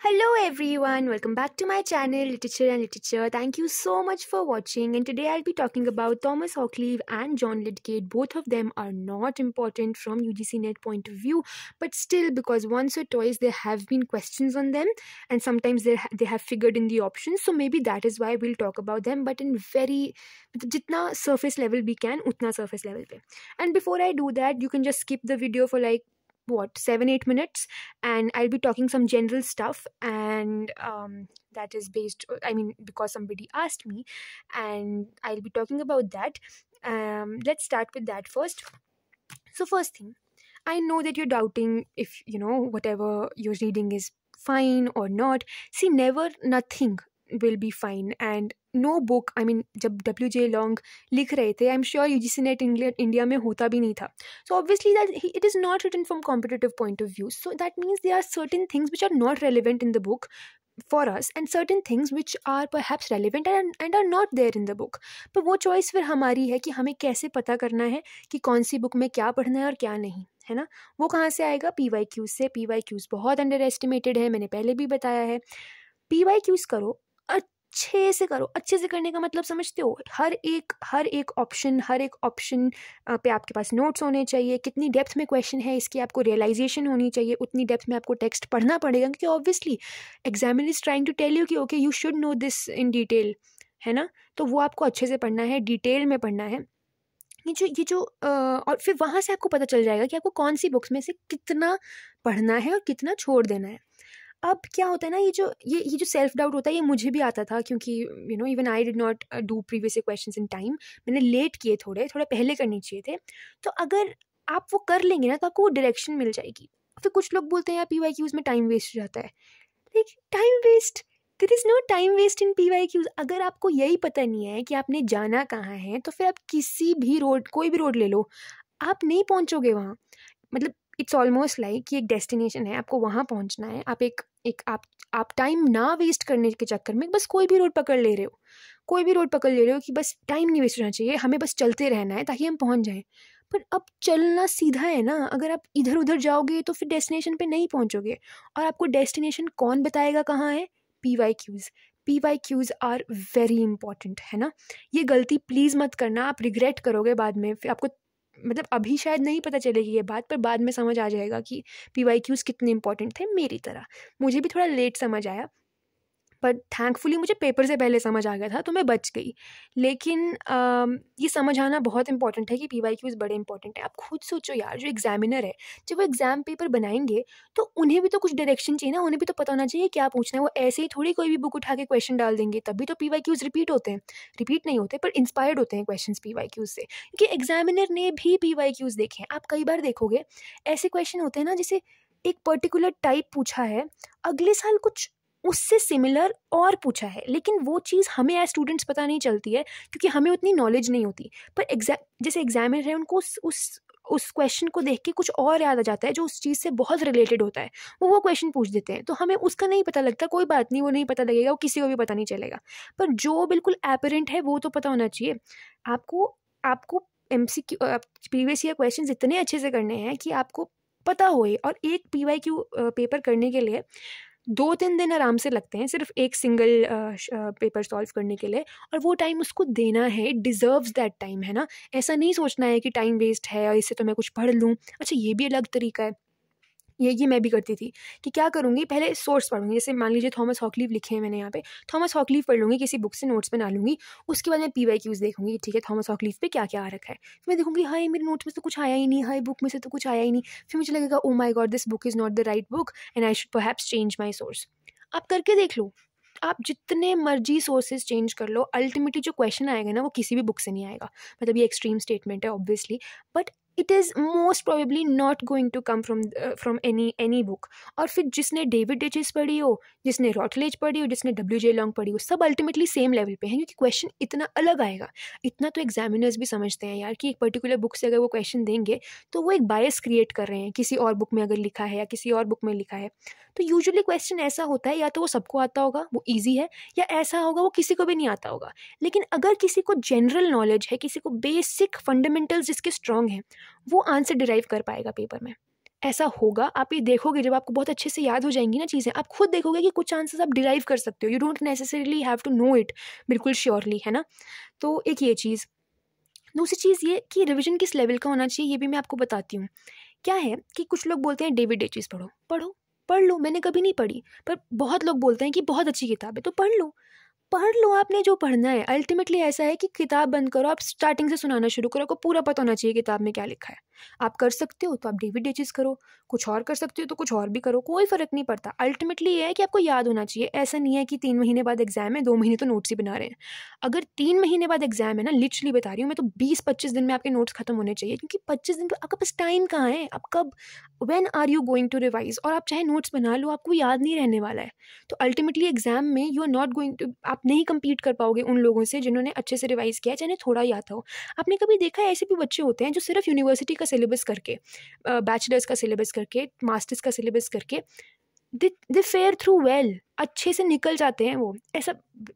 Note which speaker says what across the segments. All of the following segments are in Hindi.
Speaker 1: Hello everyone, welcome back to my channel Literature and Literature. Thank you so much for watching and today I'll be talking about Thomas Hawkleave and John Lydgate. Both of them are not important from UGC NET point of view but still because once or twice there have been questions on them and sometimes they, they have figured in the options so maybe that is why we'll talk about them but in very jitna surface level we can utna surface level pe. and before I do that you can just skip the video for like what seven eight minutes and i'll be talking some general stuff and um, that is based i mean because somebody asked me and i'll be talking about that um, let's start with that first so first thing i know that you're doubting if you know whatever you're reading is fine or not see never nothing will be fine and no book I mean जब डब्ल्यू जे लॉन्ग लिख रहे थे I am sure U G C NET India में होता भी नहीं था so obviously that it is not written from competitive point of view so that means there are certain things which are not relevant in the book for us and certain things which are perhaps relevant and and are not there in the book पर वो चॉइस फिर हमारी है कि हमें कैसे पता करना है कि कौन सी बुक में क्या पढ़ना है और क्या नहीं है ना वो कहाँ से आएगा पी वाई क्यूज़ से पी वाई क्यूज़ बहुत अंडर एस्टिमेटेड है मैंने पहले भी बताया है पी वाई क्यूज़ करो अच्छे से करो अच्छे से करने का मतलब समझते हो हर एक हर एक ऑप्शन हर एक ऑप्शन पे आपके पास नोट्स होने चाहिए कितनी डेप्थ में क्वेश्चन है इसकी आपको रियलाइजेशन होनी चाहिए उतनी डेप्थ में आपको टेक्स्ट पढ़ना पड़ेगा क्योंकि obviously examine is trying to tell you कि okay you should know this in detail है ना तो वो आपको अच्छे से पढ़ना है डिटेल में पढ़ना है ये जो ये जो आ, और फिर वहाँ से आपको पता चल जाएगा कि आपको कौन सी बुक्स में से कितना पढ़ना है और कितना छोड़ देना है अब क्या होता है ना ये जो ये ये जो सेल्फ डाउट होता है ये मुझे भी आता था क्योंकि you know even I did not do previous question in time मैंने लेट किए थोड़े थोड़े पहले करने चाहिए थे तो अगर आप वो कर लेंगे ना तो आपको वो डायरेक्शन मिल जाएगी तो कुछ लोग बोलते हैं यार पी वाई क्यूज़ में टाइम वेस्ट हो जाता है like time waste that is no time waste in P Y Qs अगर आपको यही पता नहीं है कि आपने जाना कहाँ है तो फिर आप किसी भी रोड कोई भी रोड ले लो आप नहीं पहुँचोगे वहाँ मतलब इट्स ऑलमोस्ट लाइक कि एक डेस्टिनेशन है आपको वहाँ पहुँचना है आप एक एक आप आप टाइम ना वेस्ट करने के चक्कर में बस कोई भी रोड पकड़ ले रहे हो कोई भी रोड पकड़ ले रहे हो कि बस टाइम नहीं वेस्ट होना चाहिए हमें बस चलते रहना है ताकि हम पहुँच जाएँ पर अब चलना सीधा है ना अगर आप इधर उधर जाओगे तो फिर डेस्टिनेशन पे नहीं पहुँचोगे और आपको डेस्टिनेशन कौन बताएगा कहाँ है P Y Qs P Y Qs are very important है ना ये गलती प्लीज़ मत करना आप रिग्रेट करोगे बाद में फिर आपको मतलब अभी शायद नहीं पता चलेगी ये बात पर बाद में समझ आ जाएगा कि पी वाई क्यूज़ कितने इंपॉर्टेंट थे मेरी तरह मुझे भी थोड़ा लेट समझ आया पर थैंकफुली मुझे पेपर से पहले समझ आ गया था तो मैं बच गई लेकिन uh, ये समझ आना बहुत इंपॉर्टेंट है कि पी वाई क्यूज़ बड़े इंपॉर्टेंट है आप खुद सोचो यार जो एग्जामिनर है जब वो एग्ज़ाम पेपर बनाएंगे तो उन्हें भी तो कुछ डायरेक्शन चाहिए ना उन्हें भी तो पता होना चाहिए क्या पूछना है वो ऐसे ही थोड़ी कोई भी बुक उठा के क्वेश्चन डाल देंगे तभी तो पी वाई क्यूज़ रिपीट होते हैं रिपीट नहीं होते पर इंस्पायर्ड होते हैं क्वेश्चन पी वाई क्यूज़ से क्योंकि एग्जामिनर ने भी पी वाई क्यूज़ देखे हैं आप कई बार देखोगे ऐसे क्वेश्चन होते हैं ना जैसे एक पर्टिकुलर टाइप पूछा है अगले साल कुछ उससे सिमिलर और पूछा है लेकिन वो चीज़ हमें एज स्टूडेंट्स पता नहीं चलती है क्योंकि हमें उतनी नॉलेज नहीं होती पर एग्जाम जैसे एग्जामिनर है उनको उस उस उस क्वेश्चन को देख के कुछ और याद आ जाता है जो उस चीज़ से बहुत रिलेटेड होता है वो वो क्वेश्चन पूछ देते हैं तो हमें उसका नहीं पता लगता कोई बात नहीं वो नहीं पता लगेगा वो किसी को भी पता नहीं चलेगा पर जो बिल्कुल एपरेंट है वो तो पता होना चाहिए आपको आपको M C Q previous year question इतने अच्छे से करने हैं कि आपको पता होए और एक पी वाई क्यू पेपर करने के लिए दो तीन दिन आराम से लगते हैं सिर्फ एक सिंगल पेपर सॉल्व करने के लिए और वो टाइम उसको देना है इट डिज़र्व्स दैट टाइम है ना ऐसा नहीं सोचना है कि टाइम वेस्ट है और इससे तो मैं कुछ पढ़ लूँ अच्छा ये भी अलग तरीका है ये ये मैं भी करती थी कि क्या करूँगी पहले सोर्स पढ़ूँगी जैसे मान लीजिए थॉमस हॉकलीव लिखे हैं मैंने यहाँ पे थॉमस हॉकलीव पढ़ लूँगी किसी बुक से नोट्स बना लूँगी उसके बाद मैं पी वाई क्यूज़ देखूँगी ठीक है थॉमस हॉकलीव पे क्या क्या आ रखा है फिर मैं देखूँगी हाई मेरे नोट्स में तो कुछ आया ही नहीं हाई बुक में से तो कुछ आया ही नहीं फिर मुझे लगेगा oh my God this book is not the right book and I should perhaps change my source आप करके देख लो आप जितने मर्जी सोर्सेज चेंज कर लो अल्टीमेटली जो क्वेश्चन आएगा ना वो किसी भी बुक से नहीं आएगा मतलब ये एक्सट्रीम स्टेटमेंट है obviously but it is most probably not going to come from from any any book और फिर जिसने डेविड डिचिस पढ़ी हो जिसने रॉटलेज पढ़ी हो जिसने डब्ल्यू जे लॉन्ग पढ़ी हो सब अल्टीमेटली सेम लेवल पे हैं क्योंकि क्वेश्चन इतना अलग आएगा इतना तो एग्जामिनर्स भी समझते हैं यार कि एक पर्टिकुलर बुक से अगर वो क्वेश्चन देंगे तो वो एक बायस क्रिएट कर रहे हैं किसी और बुक में अगर लिखा है या किसी और बुक में लिखा है तो यूजली क्वेश्चन ऐसा होता है या तो वो सबको आता होगा वो ईजी है या ऐसा होगा वो किसी को भी नहीं आता होगा लेकिन अगर किसी को जनरल नॉलेज है किसी को बेसिक फंडामेंटल्स जिसके स्ट्रांग हैं वो आंसर डिराइव कर पाएगा पेपर में ऐसा होगा आप ये देखोगे जब आपको बहुत अच्छे से याद हो जाएंगी ना चीज़ें आप खुद देखोगे कि कुछ आंसर्स आप डिराइव कर सकते हो you don't necessarily have to know it बिल्कुल श्योरली है ना तो एक ये चीज़ दूसरी चीज़ ये कि रिविजन किस लेवल का होना चाहिए ये भी मैं आपको बताती हूँ क्या है कि कुछ लोग बोलते हैं डेविड डेचिस पढ़ो पढ़ो पढ़ लो मैंने कभी नहीं पढ़ी पर बहुत लोग बोलते हैं कि बहुत अच्छी किताब है तो पढ़ लो पढ़ लो आपने जो पढ़ना है अल्टीमेटली ऐसा है कि किताब बंद करो आप स्टार्टिंग से सुनाना शुरू करो आपको पूरा पता होना चाहिए किताब में क्या लिखा है आप कर सकते हो तो आप डेविड डेचिस करो कुछ और कर सकते हो तो कुछ और भी करो कोई फ़र्क नहीं पड़ता अल्टीमेटली ये है कि आपको याद होना चाहिए ऐसा नहीं है कि तीन महीने बाद एग्जाम है दो महीने तो नोट्स ही बना रहे हैं अगर तीन महीने बाद एग्जाम है ना लिटरली बता रही हूँ मैं तो बीस पच्चीस दिन में आपके नोट्स खत्म होने चाहिए क्योंकि पच्चीस दिन आपके पास टाइम कहाँ है आप कब when are you going to revise और आप चाहे नोट्स बना लो आपको याद नहीं रहने वाला है तो अल्टीमेटली एग्जाम में you are not going to आप नहीं कम्पीट कर पाओगे उन लोगों से जिन्होंने अच्छे से रिवाइज़ किया है चाहे थोड़ा याद हो आपने कभी देखा है ऐसे भी बच्चे होते हैं जो सिर्फ यूनिवर्सिटी का सिलेबस करके बैचलर्स का सिलेबस करके मास्टर्स का सिलेबस करके दे दे फेयर थ्रू वेल अच्छे से निकल जाते हैं वो ऐसा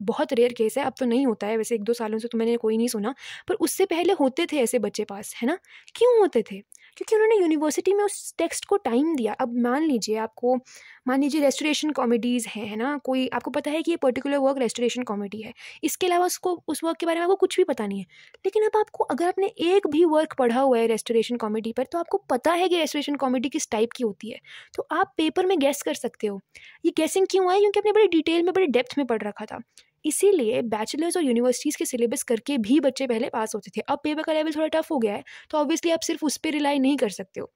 Speaker 1: बहुत रेयर केस है अब तो नहीं होता है वैसे एक दो सालों से तो मैंने कोई नहीं सुना पर उससे पहले होते थे ऐसे बच्चे पास है ना क्यों होते थे क्योंकि उन्होंने यूनिवर्सिटी में उस टेक्स्ट को टाइम दिया अब मान लीजिए आपको मान लीजिए रेस्टोरेशन कॉमेडीज़ हैं है ना कोई आपको पता है कि ये पर्टिकुलर वर्क रेस्टोरेशन कॉमेडी है इसके अलावा उसको उस वर्क के बारे में आपको कुछ भी पता नहीं है लेकिन अब आपको अगर आपने एक भी वर्क पढ़ा हुआ है रेस्टोरेशन कॉमेडी पर तो आपको पता है कि रेस्टोरेशन कॉमेडी किस टाइप की होती है तो आप पेपर में गैस कर सकते हो ये गैसिंग क्यों है क्योंकि आपने बड़ी डिटेल में बड़े डेप्थ में पढ़ रखा था इसीलिए बैचलर्स और यूनिवर्सिटीज़ के सिलेबस करके भी बच्चे पहले पास होते थे अब पेपर का लेवल थोड़ा टफ हो गया है तो ऑब्वियसली आप सिर्फ उस पर रिलाई नहीं कर सकते हो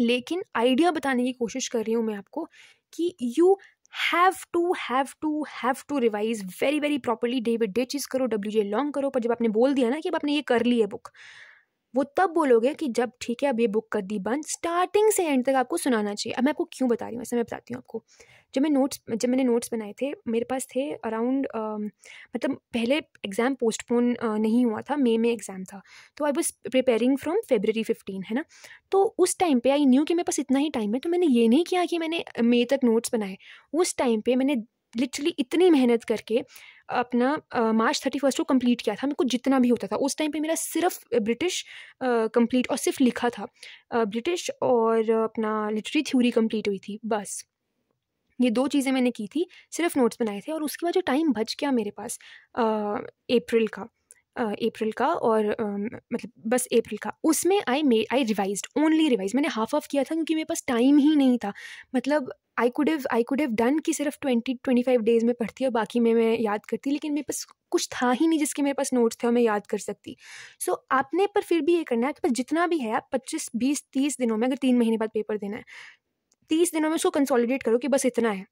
Speaker 1: लेकिन आइडिया बताने की कोशिश कर रही हूँ मैं आपको कि you have to have to have to revise very very properly day by day चीज़ करो डब्ल्यू जे लॉन्ग करो पर जब आपने बोल दिया ना कि अब आपने ये कर ली है बुक वो तब बोलोगे कि जब ठीक है अब ये बुक कर दी बंद स्टार्टिंग से एंड तक आपको सुनाना चाहिए अब मैं आपको क्यों बता रही हूँ ऐसे मैं बताती हूँ आपको जब मैं नोट्स जब मैंने नोट्स बनाए थे मेरे पास थे अराउंड मतलब पहले एग्ज़ाम पोस्टपोन नहीं हुआ था मे में एग्ज़ाम था तो I was preparing from February fifteen है ना तो उस टाइम पे आई न्यू कि मेरे पास इतना ही टाइम है तो मैंने ये नहीं किया कि मैंने मई तक नोट्स बनाए उस टाइम पे मैंने लिटरली इतनी मेहनत करके अपना मार्च थर्टी फर्स्ट को कंप्लीट किया था मेरे को जितना भी होता था उस टाइम पे मेरा सिर्फ ब्रिटिश कंप्लीट और सिर्फ लिखा था ब्रिटिश और अपना लिटरी थ्योरी कंप्लीट हुई थी बस ये दो चीज़ें मैंने की थी सिर्फ नोट्स बनाए थे और उसके बाद जो टाइम बच गया मेरे पास अप्रैल का अप्रैल का और मतलब बस अप्रैल का उसमें I may I revise only revise मैंने हाफ ऑफ किया था क्योंकि मेरे पास टाइम ही नहीं था मतलब I could have I could have done कि सिर्फ ट्वेंटी ट्वेंटी फाइव डेज़ में पढ़ती और बाकी में मैं याद करती लेकिन मेरे पास कुछ था ही नहीं जिसके मेरे पास नोट्स थे और मैं याद कर सकती सो so, आपने पर फिर भी ये करना है आपके पास जितना भी है आप पच्चीस बीस तीस दिनों में अगर तीन महीने बाद पेपर देना है तीस दिनों में उसको कंसोलिडेट करो कि बस इतना है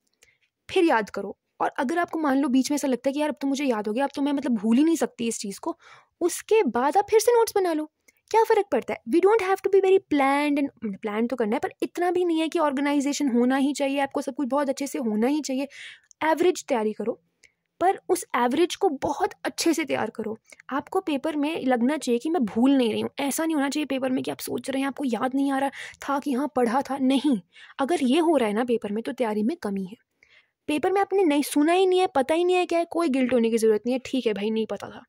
Speaker 1: फिर याद करो और अगर आपको मान लो बीच में ऐसा लगता है कि यार अब तो मुझे याद हो गया अब तो मैं मतलब भूल ही नहीं सकती इस चीज़ को उसके बाद आप फिर से नोट्स बना लो क्या फ़र्क पड़ता है we don't have to be very plan and plan तो करना है पर इतना भी नहीं है कि ऑर्गेनाइजेशन होना ही चाहिए आपको सब कुछ बहुत अच्छे से होना ही चाहिए एवरेज तैयारी करो पर उस एवरेज को बहुत अच्छे से तैयार करो आपको पेपर में लगना चाहिए कि मैं भूल नहीं रही हूँ ऐसा नहीं होना चाहिए पेपर में कि आप सोच रहे हैं आपको याद नहीं आ रहा था कि हाँ पढ़ा था नहीं अगर ये हो रहा है ना पेपर में तो तैयारी में कमी है पेपर में आपने नहीं सुना ही नहीं है पता ही नहीं है क्या है कोई गिल्ट होने की ज़रूरत नहीं है ठीक है भाई नहीं पता था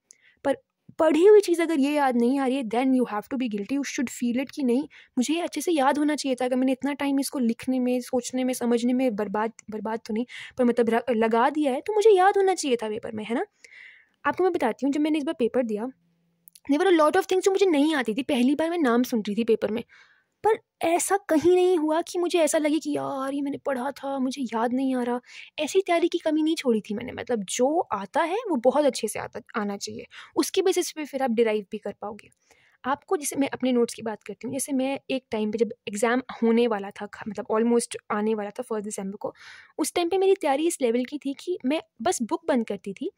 Speaker 1: पर पढ़ी हुई चीज़ अगर ये याद नहीं आ रही है then you have to be guilty you should feel it कि नहीं मुझे ये अच्छे से याद होना चाहिए था अगर मैंने इतना टाइम इसको लिखने में सोचने में समझने में बर्बाद बर्बाद तो नहीं पर मतलब लगा दिया है तो मुझे याद होना चाहिए था पेपर में है ना आपको मैं बताती हूँ जब मैंने इस बार पेपर दिया there were a lot of things जो मुझे नहीं आती थी पहली बार मैं नाम सुन रही थी पेपर में पर ऐसा कहीं नहीं हुआ कि मुझे ऐसा लगे कि यार ये मैंने पढ़ा था मुझे याद नहीं आ रहा ऐसी तैयारी की कमी नहीं छोड़ी थी मैंने मतलब जो आता है वो बहुत अच्छे से आता आना चाहिए उसके बेसिस पे फिर आप डिराइव भी कर पाओगे आपको जैसे मैं अपने नोट्स की बात करती हूँ जैसे मैं एक टाइम पे जब एग्ज़ाम होने वाला था मतलब ऑलमोस्ट आने वाला था फर्स्ट दिसंबर को उस टाइम पे मेरी तैयारी इस लेवल की थी कि मैं बस बुक बंद करती थी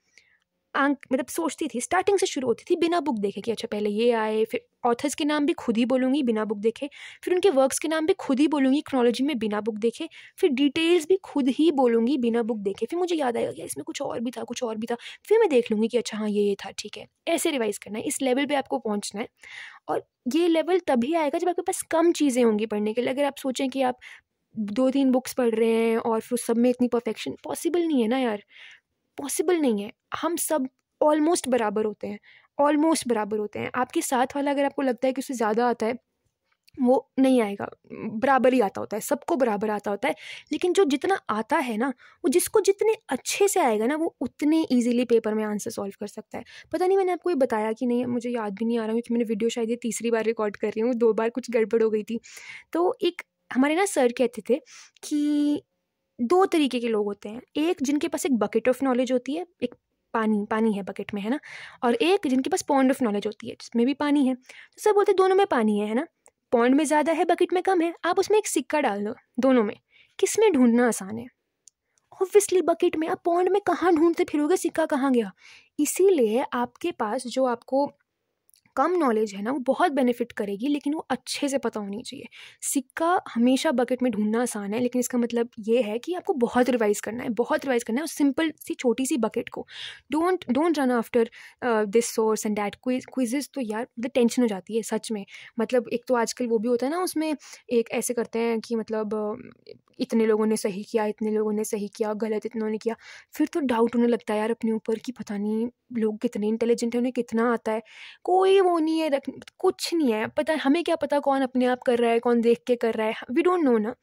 Speaker 1: आंक मतलब सोचती थी स्टार्टिंग से शुरू होती थी बिना बुक देखे कि अच्छा पहले ये आए फिर ऑथर्स के नाम भी खुद ही बोलूँगी बिना बुक देखे फिर उनके वर्क्स के नाम भी खुद ही बोलूँगी क्रोनोलॉजी में बिना बुक देखे फिर डिटेल्स भी खुद ही बोलूँगी बिना बुक देखे फिर मुझे याद आएगा कि इसमें कुछ और भी था कुछ और भी था फिर मैं देख लूँगी कि अच्छा हाँ ये ये था ठीक है ऐसे रिवाइज़ करना है इस लेवल पर आपको पहुँचना है और ये लेवल तभी आएगा जब आपके पास कम चीज़ें होंगी पढ़ने के लिए अगर आप सोचें कि आप दो तीन बुक्स पढ़ रहे हैं और फिर सब में इतनी परफेक्शन पॉसिबल नहीं है ना यार पॉसिबल नहीं है हम सब ऑलमोस्ट बराबर होते हैं ऑलमोस्ट बराबर होते हैं आपके साथ वाला अगर आपको लगता है कि उसे ज़्यादा आता है वो नहीं आएगा बराबर ही आता होता है सबको बराबर आता होता है लेकिन जो जितना आता है ना वो जिसको जितने अच्छे से आएगा ना वो उतने इजीली पेपर में आंसर सॉल्व कर सकता है पता नहीं मैंने आपको ये बताया कि नहीं मुझे याद भी नहीं आ रहा हूँ कि मैंने वीडियो शायद ये तीसरी बार रिकॉर्ड कर रही हूँ दो बार कुछ गड़बड़ हो गई थी तो एक हमारे ना सर कहते थे कि दो तरीके के लोग होते हैं एक जिनके पास एक बकेट ऑफ नॉलेज होती है एक पानी पानी है बकेट में है ना और एक जिनके पास पॉइंट ऑफ नॉलेज होती है जिसमें भी पानी है तो सब बोलते हैं दोनों में पानी है है ना पॉइंट में ज़्यादा है बकेट में कम है आप उसमें एक सिक्का डाल दो दोनों में किस में ढूंढना आसान है ऑब्वियसली बकेट में आप पॉइंट में कहाँ ढूंढते फिरोगे सिक्का कहाँ गया इसीलिए आपके पास जो आपको कम नॉलेज है ना वो बहुत बेनिफिट करेगी लेकिन वो अच्छे से पता होनी चाहिए सिक्का हमेशा बकेट में ढूंढना आसान है लेकिन इसका मतलब ये है कि आपको बहुत रिवाइज़ करना है बहुत रिवाइज़ करना है उस सिंपल सी छोटी सी बकेट को don't don't run after this source and that quizzes तो यार मतलब टेंशन हो जाती है सच में मतलब एक तो आजकल वो भी होता है ना उसमें एक ऐसे करते हैं कि मतलब इतने लोगों ने सही किया इतने लोगों ने सही किया गलत इतनों ने किया फिर तो डाउट होने लगता है यार अपने ऊपर कि पता नहीं लोग कितने इंटेलिजेंट हैं उन्हें कितना आता है कोई वो नहीं है रख कुछ नहीं है पता हमें क्या पता कौन अपने आप कर रहा है कौन देख के कर रहा है वी डोंट नो ना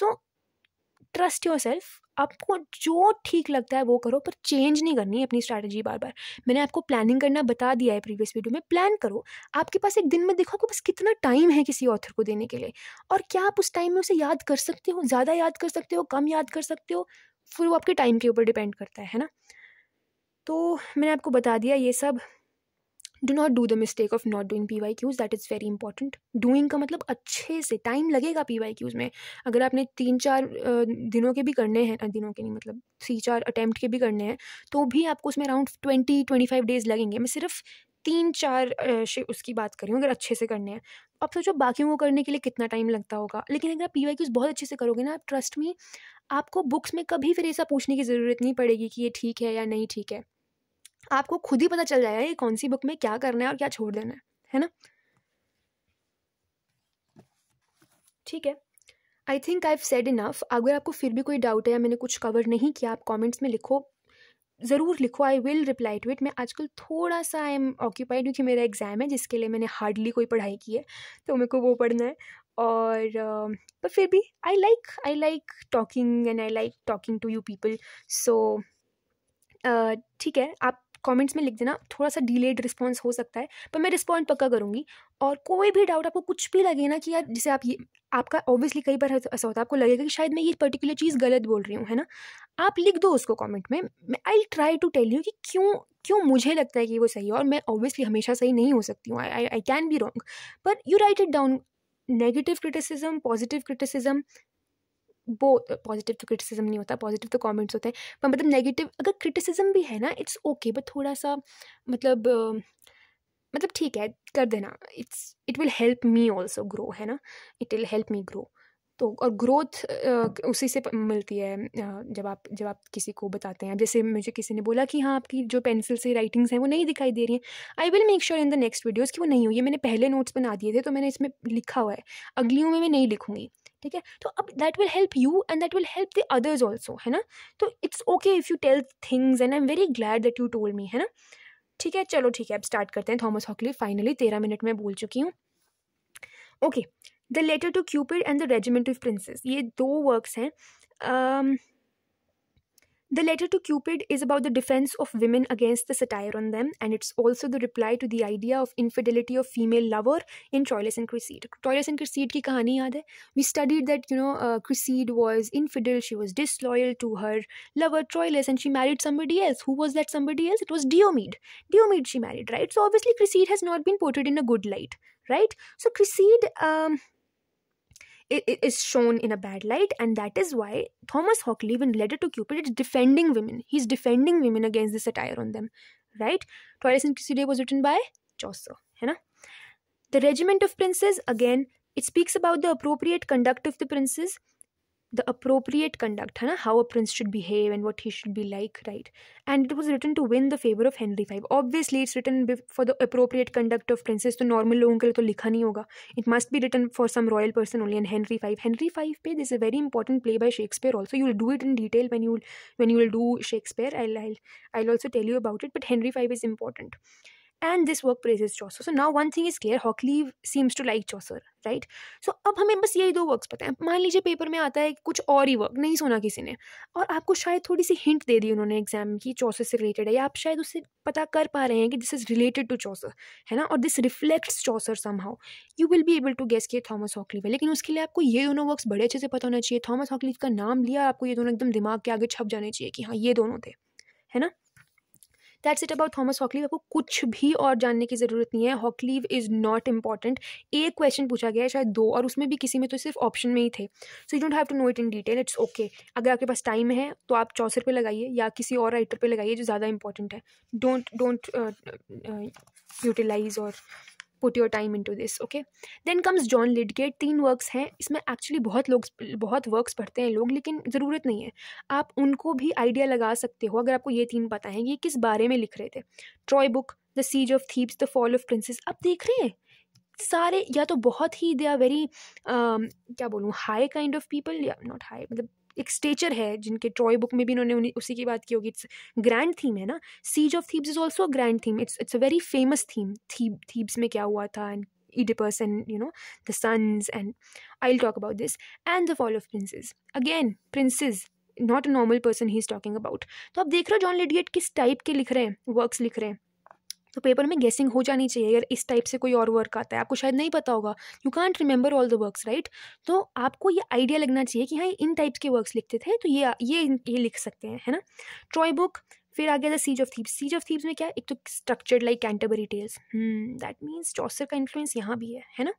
Speaker 1: सो ट्रस्ट योर सेल्फ आपको जो ठीक लगता है वो करो पर चेंज नहीं करनी अपनी स्ट्रैटेजी बार बार मैंने आपको प्लानिंग करना बता दिया है प्रीवियस वीडियो में प्लान करो आपके पास एक दिन में देखो आपको बस कितना टाइम है किसी ऑथर को देने के लिए और क्या आप उस टाइम में उसे याद कर सकते हो ज़्यादा याद कर सकते हो कम याद कर सकते हो फिर वो आपके टाइम के ऊपर डिपेंड करता है ना तो मैंने आपको बता दिया ये सब do not do the mistake of not doing P Y Qs that is very important doing का मतलब अच्छे से टाइम लगेगा पी वाई क्यूज़ में अगर आपने तीन चार दिनों के भी करने हैं दिनों के नहीं मतलब थ्री चार अटैम्प्ट के भी करने हैं तो भी आपको उसमें around twenty twenty five days लगेंगे मैं सिर्फ तीन चार उसकी बात कर रही हूँ अगर अच्छे से करने हैं आप सोचो बाकी को करने के लिए कितना टाइम लगता होगा लेकिन अगर आप पी वाई क्यूज़ बहुत अच्छे से करोगे ना आप ट्रस्ट में आपको बुक्स में कभी फिर ऐसा पूछने की ज़रूरत नहीं पड़ेगी कि ये ठीक है या नहीं ठीक है आपको खुद ही पता चल जाएगा ये कौन सी बुक में क्या करना है और क्या छोड़ देना है है ना ठीक है I think I said enough अगर आपको फिर भी कोई डाउट है या मैंने कुछ कवर नहीं किया आप कॉमेंट्स में लिखो ज़रूर लिखो I will reply to it मैं आजकल थोड़ा सा आई एम ऑक्यूपाइड क्योंकि मेरा एग्ज़ाम है जिसके लिए मैंने हार्डली कोई पढ़ाई की है तो मेरे को वो पढ़ना है और पर फिर भी I like I like talking and I like talking to you people so ठीक है आप कमेंट्स में लिख देना थोड़ा सा डिलेड रिस्पॉन्स हो सकता है पर मैं रिस्पॉन्ड पक्का करूँगी और कोई भी डाउट आपको कुछ भी लगे ना कि यार जैसे आप ये आपका ऑब्वियसली कई बार ऐसा होता है आपको लगेगा कि शायद मैं ये पर्टिकुलर चीज़ गलत बोल रही हूँ है ना आप लिख दो उसको कॉमेंट में I try to tell you कि क्यों क्यों मुझे लगता है कि वो सही है और मैं ऑब्वियसली हमेशा सही नहीं हो सकती हूँ I I can be wrong but you write it down negative criticism positive criticism वो पॉजिटिव तो क्रिटिसिज्म नहीं होता पॉजिटिव तो कमेंट्स होते हैं पर मतलब नेगेटिव अगर क्रिटिसिज्म भी है ना इट्स ओके बट थोड़ा सा मतलब मतलब ठीक है कर देना it's it will help me also grow है ना it will help me grow तो और ग्रोथ उसी से मिलती है जब आप जब आप किसी को बताते हैं जैसे मुझे किसी ने बोला कि हाँ आपकी जो पेंसिल से राइटिंग्स हैं वो नहीं दिखाई दे रही हैं I will make sure in the next videos कि वो नहीं हुई है मैंने पहले नोट्स बना दिए थे तो मैंने इसमें लिखा हुआ है अगलियों में मैं नहीं लिखूँगी ठीक है तो अब that will help you and that will help the others also है ना तो it's okay if you tell things and I am very glad that you told me है ना ठीक है चलो ठीक है अब स्टार्ट करते हैं थॉमस हॉकली फाइनली तेरह मिनट में बोल चुकी हूँ okay the letter to Cupid and the regiment of princes ये दो वर्क्स हैं um, The letter to Cupid is about the defense of women against the satire on them, and it's also the reply to the idea of infidelity of female lover in Troilus and Cresside. Troilus and Cresside की कहानी याद We studied that you know uh, was infidel, she was disloyal to her lover Troilus, and she married somebody else. Who was that somebody else? It was Diomede. Diomede she married, right? So obviously Cresside has not been portrayed in a good light, right? So Cresside. Um, it is shown in a bad light and that is why thomas hockley in *Letter to cupid is defending women he's defending women against the satire on them right Twilight and Cressida was written by Chaucer you know the regiment of princes again it speaks about the appropriate conduct of the princes the appropriate conduct, Hana, how a prince should behave and what he should be like, right? And it was written to win the favor of Henry V. Obviously, it's written for the appropriate conduct of princes. So normal लोगों के लिए तो लिखा नहीं होगा. It must be written for some royal person only. And Henry V. Henry V. पे this is a very important play by Shakespeare. Also, you'll do it in detail when you'll when you'll do Shakespeare. I'll I'll I'll also tell you about it. But Henry V. is important. And this work place is Chaucer so now one thing is clear Hoccleve seems to like Chaucer right so अब हमें बस यही दो वर्क पता है मान लीजिए पेपर में आता है कुछ और ही वर्क नहीं सुना किसी ने और आपको शायद थोड़ी सी हिंट दे दी उन्होंने एग्जाम की चौसर से रिलेटेड है या आप शायद उससे पता कर पा रहे हैं कि this is related to Chaucer है ना और this reflects Chaucer somehow you will be able to guess किए थॉमस हॉकली है लेकिन उसके लिए आपको ये दोनों वर्क्स बड़े अच्छे से पता होना चाहिए थॉमस हॉकली का नाम लिया आपको ये दोनों एकदम दिमाग के आगे छप जाने चाहिए कि हाँ ये दोनों थे है ना that's it about Thomas Hoccleve आपको कुछ भी और जानने की ज़रूरत नहीं है हॉकलीव इज़ नॉट इम्पॉर्टेंट एक क्वेश्चन पूछा गया है शायद दो और उसमें भी किसी में तो सिर्फ ऑप्शन में ही थे so you don't have to know it in detail it's okay अगर आपके पास टाइम है तो आप चौसर पर लगाइए या किसी और राइटर पर लगाइए जो ज़्यादा इंपॉर्टेंट है डोंट डोंट यूटिलाइज और put your time to this okay then comes John Lydgate तीन वर्क्स हैं इसमें एक्चुअली बहुत लोग बहुत वर्क्स पढ़ते हैं लोग लेकिन ज़रूरत नहीं है आप उनको भी आइडिया लगा सकते हो अगर आपको ये तीन पता है ये किस बारे में लिख रहे थे Troy book the siege of Thebes the fall of princes आप देख रहे हैं सारे या तो बहुत ही दे आर वेरी क्या बोलूँ हाई काइंड ऑफ पीपल या नॉट हाई मतलब एक स्टेचर है जिनके ट्रॉय बुक में भी इन्होंने उसी की बात की होगी इट्स ग्रैंड थीम है ना siege of Thebes is also grand theme it's it's a very famous theme Thebes Thebes में क्या हुआ था and Oedipus you know the the and I will talk about this and the fall of princes again princes not a normal person he is talking about तो आप देख रहे हो जॉन लिडियट किस टाइप के लिख रहे हैं वर्क्स लिख रहे हैं तो पेपर में गेसिंग हो जानी चाहिए अगर इस टाइप से कोई और वर्क आता है आपको शायद नहीं पता होगा you can't remember all the works right तो आपको ये आइडिया लगना चाहिए कि हाँ इन टाइप्स के वर्क्स लिखते थे तो ये ये ये लिख सकते हैं है ना ट्रॉय बुक फिर आ गया था siege of Thebes siege of Thebes में क्या एक तो structured like Canterbury tales that means Chaucer का इन्फ्लुएंस यहाँ भी है है ना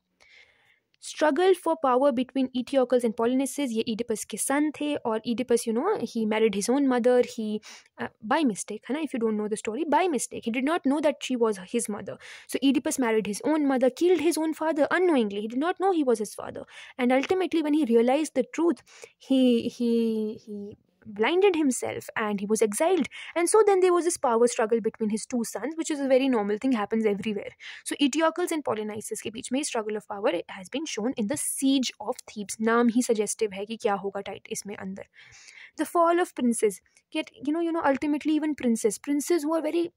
Speaker 1: struggle for power between Eteocles and Polynices. Yeah, Oedipus के son थे और Oedipus, you know, he married his own mother. He uh, by mistake, है If you don't know the story, by mistake, he did not know that she was his mother. So Oedipus married his own mother, killed his own father unknowingly. He did not know he was his father, and ultimately, when he realized the truth, he he he blinded himself and he was exiled and so then there was this power struggle between his two sons which is a very normal thing happens everywhere so eteocles and polynices के बीच में struggle of power has been shown in the siege of thebes नाम ही suggestive है कि क्या होगा tight इसमें अंदर the fall of princes get you know you know ultimately even princes princes who are very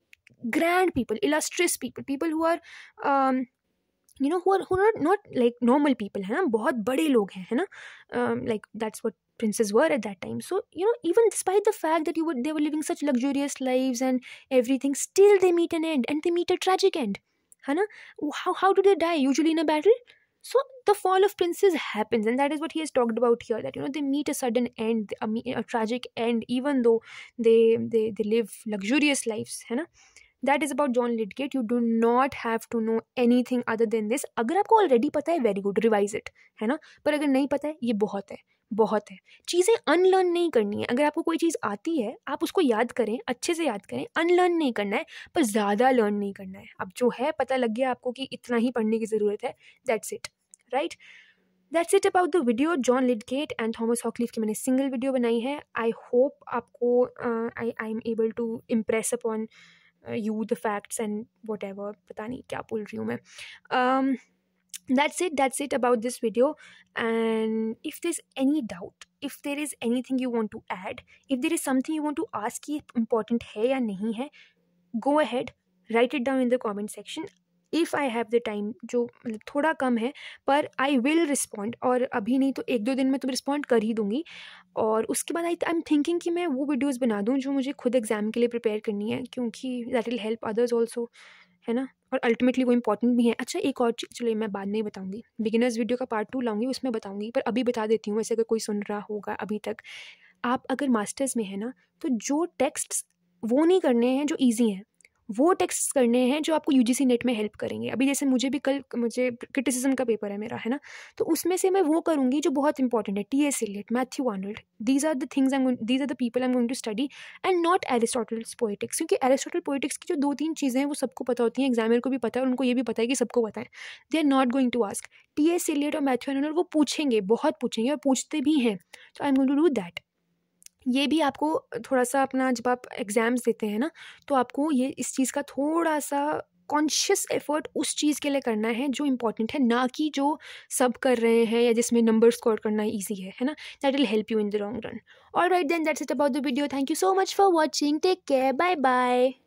Speaker 1: grand people illustrious people people who are um, you know हुआ who not not like normal people है ना बहुत बड़े लोग हैं है ना like that's what princes were at that time so you know even despite the fact that you were they were living such luxurious lives and everything still they meet an end and they meet a tragic end hana how, how do they die usually in a battle so the fall of princes happens and that is what he has talked about here that you know they meet a sudden end a, a tragic end even though they they, they live luxurious lives hana that is about John Lydgate you do not have to know anything other than this अगर आपको ऑलरेडी पता है वेरी गुड रिवाइज इट है ना पर अगर नहीं पता है ये बहुत है बहुत है चीज़ें अनलर्न नहीं करनी है अगर आपको कोई चीज़ आती है आप उसको याद करें अच्छे से याद करें अनलर्न नहीं करना है पर ज़्यादा लर्न नहीं करना है अब जो है पता लग गया आपको कि इतना ही पढ़ने की ज़रूरत है that's it right that's it about the video John Lydgate and Thomas Hoccleve की मैंने सिंगल वीडियो बनाई है आई होप आपको I I am able to impress upon you the facts and whatever पता नहीं क्या बोल रही हूँ मैं that's it that's it about this video and if there is any doubt if there is anything you want to add if there is something you want to ask ये है या नहीं है go ahead write it down in the comment section if I have the time जो मतलब थोड़ा कम है पर आई विल रिस्पॉन्ड और अभी नहीं तो एक दो दिन में तुम तो रिस्पॉन्ड कर ही दूंगी और उसके बाद आई आई एम थिंकिंग कि मैं वो वीडियोज़ बना दूँ जो मुझे खुद एग्ज़ाम के लिए प्रिपेयर करनी है क्योंकि that will help others also है ना और अल्टीमेटली वो इंपॉर्टेंट भी है अच्छा एक और चीज़ चलिए मैं बाद में बताऊँगी बिगिनर्स वीडियो का पार्ट टू लाऊंगी उसमें बताऊँगी पर अभी बता देती हूँ वैसे अगर कोई सुन रहा होगा अभी तक आप अगर मास्टर्स में है ना तो जो टेक्स्ट वो नहीं करने हैं जो ईजी हैं वो टेक्स्ट करने हैं जो आपको यूजीसी नेट में हेल्प करेंगे अभी जैसे मुझे भी कल मुझे क्रिटिसिज्म का पेपर है मेरा है ना तो उसमें से मैं वो करूँगी जो बहुत इंपॉर्टेंट है T S Eliot Matthew Arnold these are the things I these are the people I am going to study and not Aristotle's poetics क्योंकि एरिस्टोटल पोइटिक्स की जो दो तीन चीज़ें हैं वो सबको पता होती हैं एग्जामिनर को भी पता है उनको ये भी पता है कि सबको बताएं they are not going to ask T S Eliot और मैथ्यू आर्नल्ड वो पूछेंगे बहुत पूछेंगे और पूछते भी हैं तो I am going to do that ये भी आपको थोड़ा सा अपना जब आप एग्ज़ाम्स देते हैं ना तो आपको ये इस चीज़ का थोड़ा सा कॉन्शियस एफर्ट उस चीज़ के लिए करना है जो इंपॉर्टेंट है ना कि जो सब कर रहे हैं या जिसमें नंबर स्कोर करना ईजी है है ना that will help you in the long run और right then that's it about the video thank you so much for watching take care bye bye